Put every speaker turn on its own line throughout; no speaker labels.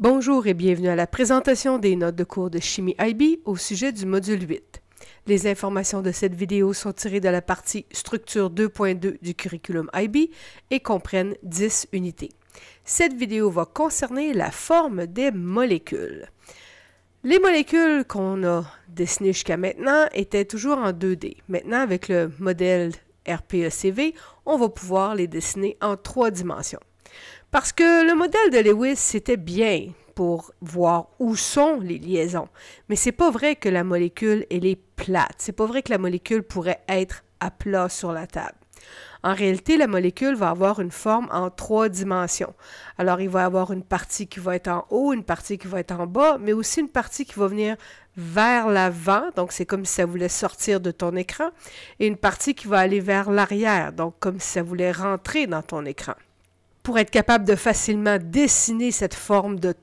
Bonjour et bienvenue à la présentation des notes de cours de chimie IB au sujet du module 8. Les informations de cette vidéo sont tirées de la partie Structure 2.2 du curriculum IB et comprennent 10 unités. Cette vidéo va concerner la forme des molécules. Les molécules qu'on a dessinées jusqu'à maintenant étaient toujours en 2D. Maintenant, avec le modèle RPECV, on va pouvoir les dessiner en trois dimensions. Parce que le modèle de Lewis, c'était bien pour voir où sont les liaisons, mais c'est pas vrai que la molécule, elle est plate. C'est pas vrai que la molécule pourrait être à plat sur la table. En réalité, la molécule va avoir une forme en trois dimensions. Alors, il va y avoir une partie qui va être en haut, une partie qui va être en bas, mais aussi une partie qui va venir vers l'avant, donc c'est comme si ça voulait sortir de ton écran, et une partie qui va aller vers l'arrière, donc comme si ça voulait rentrer dans ton écran pour être capable de facilement dessiner cette forme de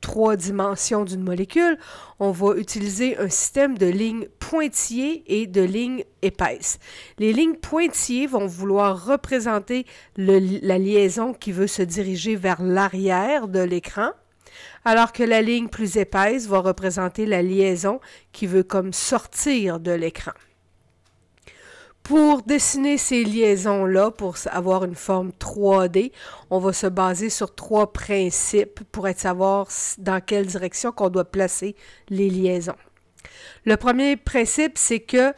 trois dimensions d'une molécule, on va utiliser un système de lignes pointillées et de lignes épaisses. Les lignes pointillées vont vouloir représenter la liaison qui veut se diriger vers l'arrière de l'écran, alors que la ligne plus épaisse va représenter la liaison qui veut comme sortir de l'écran. Pour dessiner ces liaisons-là, pour avoir une forme 3D, on va se baser sur trois principes pour être savoir dans quelle direction qu'on doit placer les liaisons. Le premier principe, c'est que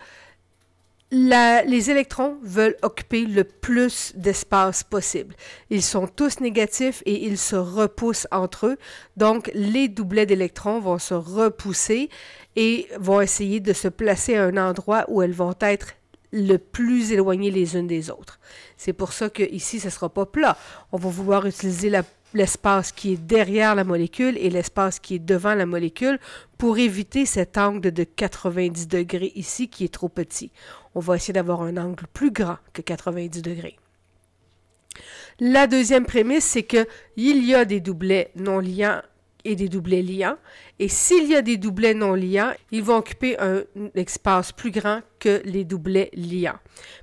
les électrons veulent occuper le plus d'espace possible. Ils sont tous négatifs et ils se repoussent entre eux. Donc, les doublets d'électrons vont se repousser et vont essayer de se placer à un endroit où elles vont être le plus éloigné les unes des autres. C'est pour ça que ici, ce ne sera pas plat. On va vouloir utiliser l'espace qui est derrière la molécule et l'espace qui est devant la molécule pour éviter cet angle de 90 degrés ici qui est trop petit. On va essayer d'avoir un angle plus grand que 90 degrés. La deuxième prémisse, c'est qu'il y a des doublets non liants et des doublets liants. Et s'il y a des doublets non liants, ils vont occuper un espace plus grand que les doublets liants.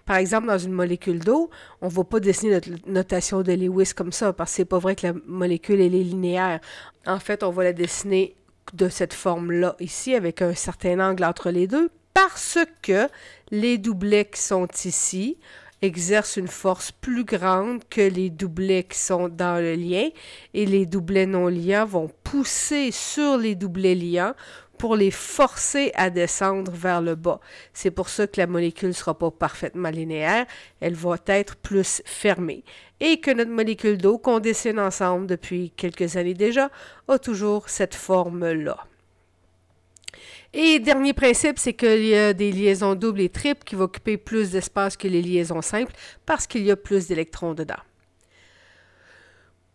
Par exemple, dans une molécule d'eau, on ne va pas dessiner notre notation de Lewis comme ça, parce que c'est pas vrai que la molécule, est linéaire. En fait, on va la dessiner de cette forme-là ici, avec un certain angle entre les deux, parce que les doublets qui sont ici exerce une force plus grande que les doublets qui sont dans le lien et les doublets non liants vont pousser sur les doublets liants pour les forcer à descendre vers le bas. C'est pour ça que la molécule ne sera pas parfaitement linéaire, elle va être plus fermée. Et que notre molécule d'eau qu'on dessine ensemble depuis quelques années déjà a toujours cette forme-là. Et dernier principe, c'est qu'il y a des liaisons doubles et triples qui vont occuper plus d'espace que les liaisons simples parce qu'il y a plus d'électrons dedans.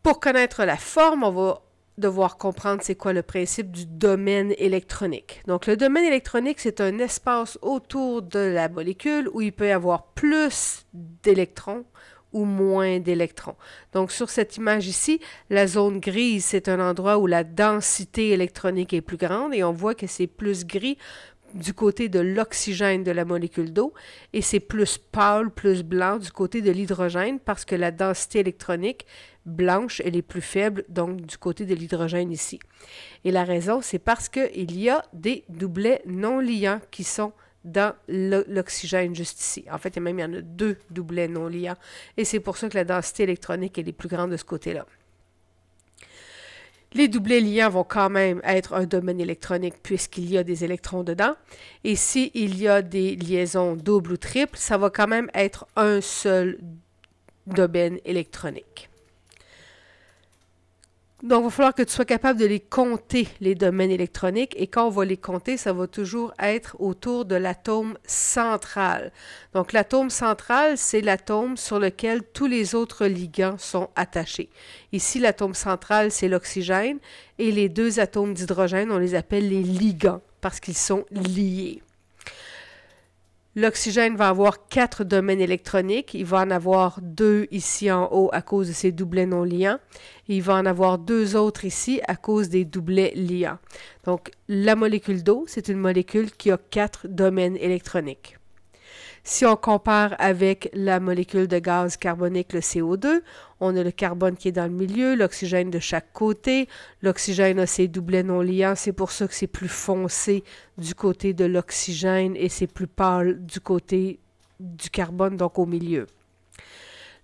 Pour connaître la forme, on va devoir comprendre c'est quoi le principe du domaine électronique. Donc le domaine électronique, c'est un espace autour de la molécule où il peut y avoir plus d'électrons ou moins d'électrons. Donc sur cette image ici, la zone grise, c'est un endroit où la densité électronique est plus grande et on voit que c'est plus gris du côté de l'oxygène de la molécule d'eau et c'est plus pâle, plus blanc du côté de l'hydrogène parce que la densité électronique blanche, elle est plus faible, donc du côté de l'hydrogène ici. Et la raison, c'est parce qu'il y a des doublets non liants qui sont dans l'oxygène juste ici. En fait, même il y en a deux doublets non liants et c'est pour ça que la densité électronique est est plus grande de ce côté-là. Les doublets liants vont quand même être un domaine électronique puisqu'il y a des électrons dedans. Et s'il y a des liaisons doubles ou triples, ça va quand même être un seul domaine électronique. Donc, il va falloir que tu sois capable de les compter, les domaines électroniques, et quand on va les compter, ça va toujours être autour de l'atome central. Donc, l'atome central, c'est l'atome sur lequel tous les autres ligands sont attachés. Ici, l'atome central, c'est l'oxygène, et les deux atomes d'hydrogène, on les appelle les ligands parce qu'ils sont liés. L'oxygène va avoir quatre domaines électroniques. Il va en avoir deux ici en haut à cause de ses doublets non liants. il va en avoir deux autres ici à cause des doublets liants. Donc, la molécule d'eau, c'est une molécule qui a quatre domaines électroniques. Si on compare avec la molécule de gaz carbonique, le CO2, on a le carbone qui est dans le milieu, l'oxygène de chaque côté. L'oxygène a ses doublets non liants, c'est pour ça que c'est plus foncé du côté de l'oxygène et c'est plus pâle du côté du carbone, donc au milieu.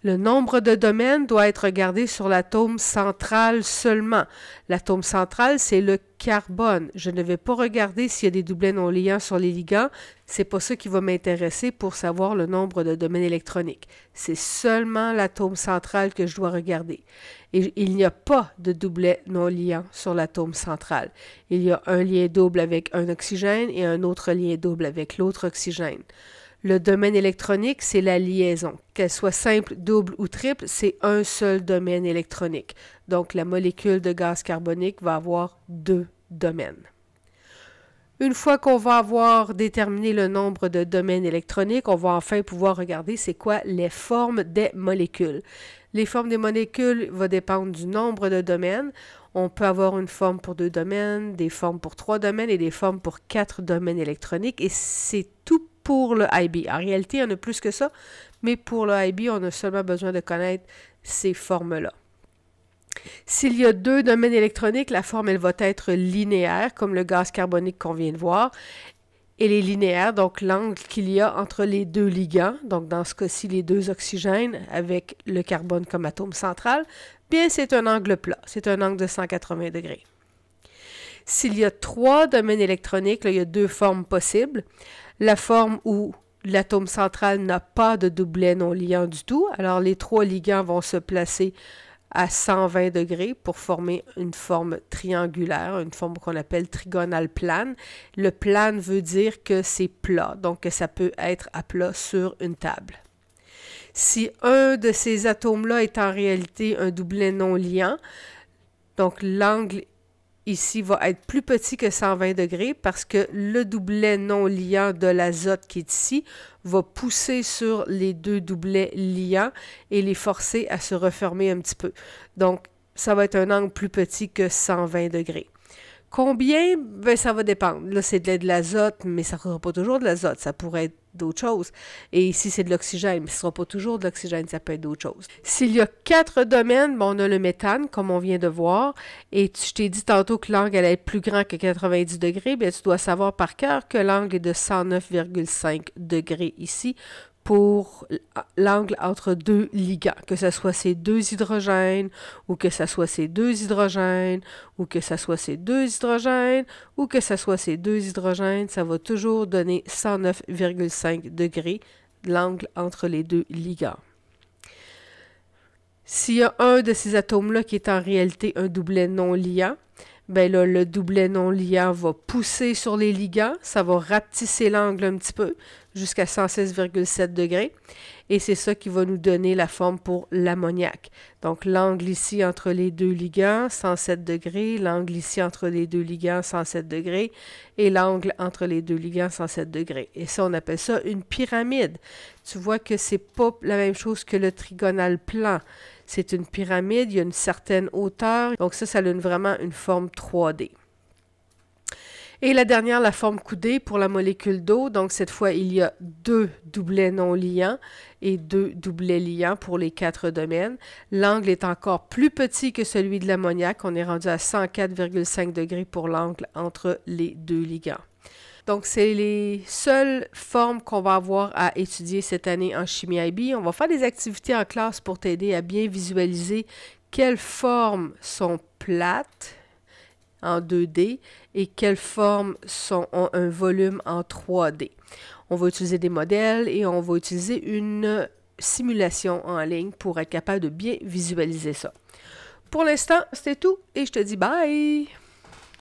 Le nombre de domaines doit être regardé sur l'atome central seulement. L'atome central, c'est le carbone. Je ne vais pas regarder s'il y a des doublets non liants sur les ligands. C'est pas ça qui va m'intéresser pour savoir le nombre de domaines électroniques. C'est seulement l'atome central que je dois regarder. Et il n'y a pas de doublet non liant sur l'atome central. Il y a un lien double avec un oxygène et un autre lien double avec l'autre oxygène. Le domaine électronique, c'est la liaison. Qu'elle soit simple, double ou triple, c'est un seul domaine électronique. Donc la molécule de gaz carbonique va avoir deux domaines. Une fois qu'on va avoir déterminé le nombre de domaines électroniques, on va enfin pouvoir regarder c'est quoi les formes des molécules. Les formes des molécules vont dépendre du nombre de domaines. On peut avoir une forme pour deux domaines, des formes pour trois domaines et des formes pour quatre domaines électroniques. Et c'est tout pour le IB. En réalité, il y en a plus que ça, mais pour le IB, on a seulement besoin de connaître ces formes-là. S'il y a deux domaines électroniques, la forme, elle va être linéaire, comme le gaz carbonique qu'on vient de voir. Elle est linéaire, donc l'angle qu'il y a entre les deux ligands, donc dans ce cas-ci les deux oxygènes avec le carbone comme atome central, bien c'est un angle plat, c'est un angle de 180 degrés. S'il y a trois domaines électroniques, il y a deux formes possibles la forme où l'atome central n'a pas de doublet non liant du tout. Alors les trois ligands vont se placer à 120 degrés pour former une forme triangulaire, une forme qu'on appelle trigonale plane. Le plane veut dire que c'est plat, donc que ça peut être à plat sur une table. Si un de ces atomes-là est en réalité un doublet non liant, donc l'angle ici va être plus petit que 120 degrés parce que le doublet non liant de l'azote qui est ici va pousser sur les deux doublets liants et les forcer à se refermer un petit peu. Donc, ça va être un angle plus petit que 120 degrés. Combien? Ben, ça va dépendre. Là, c'est de, l'azote, mais ça ne sera pas toujours de l'azote. Ça pourrait être d'autres choses. Et ici, c'est de l'oxygène, mais ce ne sera pas toujours de l'oxygène, ça peut être d'autres choses. S'il y a quatre domaines, bon on a le méthane, comme on vient de voir. Et tu, je t'ai dit tantôt que l'angle allait être plus grand que 90 degrés. Bien, tu dois savoir par cœur que l'angle est de 109,5 degrés ici pour l'angle entre deux ligands, que ce soit ces deux hydrogènes, ou que ce soit ces deux hydrogènes, ou que ce soit ces deux hydrogènes, ou que ce soit ces deux hydrogènes, ça va toujours donner 109,5 degrés l'angle entre les deux ligands. S'il y a un de ces atomes-là qui est en réalité un doublet non liant, ben là, le doublet non liant va pousser sur les ligands, ça va rapetisser l'angle un petit peu jusqu'à 116,7 degrés et c'est ça qui va nous donner la forme pour l'ammoniac. Donc l'angle ici entre les deux ligands, 107 degrés, l'angle ici entre les deux ligands, 107 degrés, et l'angle entre les deux ligands, 107 degrés. Et ça, on appelle ça une pyramide. Tu vois que c'est pas la même chose que le trigonal plan. C'est une pyramide, il y a une certaine hauteur. Donc ça, ça donne vraiment une forme 3D. Et la dernière, la forme coudée pour la molécule d'eau. Donc, cette fois, il y a deux doublets non liants et deux doublets liants pour les quatre domaines. L'angle est encore plus petit que celui de l'ammoniac. On est rendu à 104,5 degrés pour l'angle entre les deux ligands. Donc, c'est les seules formes qu'on va avoir à étudier cette année en chimie IB. On va faire des activités en classe pour t'aider à bien visualiser quelles formes sont plates en 2D et quelles formes sont, ont un volume en 3D. On va utiliser des modèles et on va utiliser une simulation en ligne pour être capable de bien visualiser ça. Pour l'instant, c'était tout et je te dis bye!